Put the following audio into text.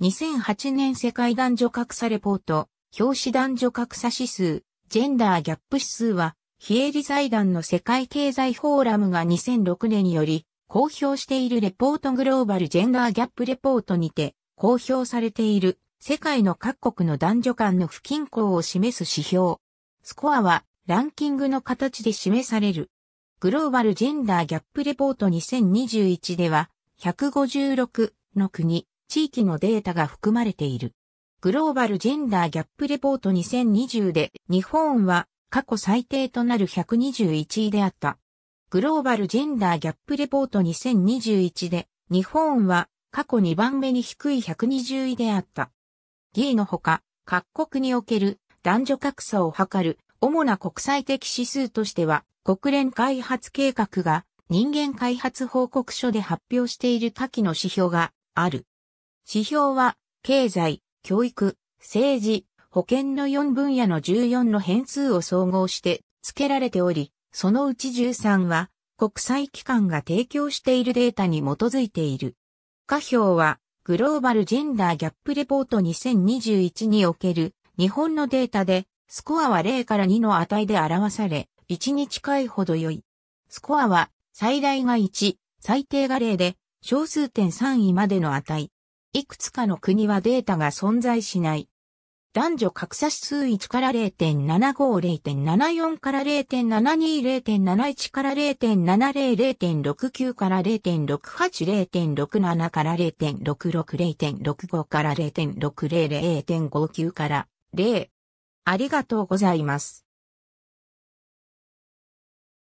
2008年世界男女格差レポート、表紙男女格差指数、ジェンダーギャップ指数は、非営利財団の世界経済フォーラムが2006年により、公表しているレポートグローバルジェンダーギャップレポートにて、公表されている、世界の各国の男女間の不均衡を示す指標。スコアは、ランキングの形で示される。グローバルジェンダーギャップレポート2021では、156の国、地域のデータが含まれている。グローバルジェンダーギャップレポート2020で日本は過去最低となる121位であった。グローバルジェンダーギャップレポート2021で日本は過去2番目に低い120位であった。議位のほか各国における男女格差を図る主な国際的指数としては国連開発計画が人間開発報告書で発表している下記の指標がある。指標は、経済、教育、政治、保険の4分野の14の変数を総合して付けられており、そのうち13は国際機関が提供しているデータに基づいている。下表はグローバルジェンダーギャップレポート2021における日本のデータでスコアは0から2の値で表され、1に近いほど良い。スコアは最大が1、最低が0で小数点3位までの値。いくつかの国はデータが存在しない。男女格差指数1から0.750、7 4から0.72、0.71から0.70、0.69から0.68、0.67から0.66、0.65から0.60、0.59から0。ありがとうございます。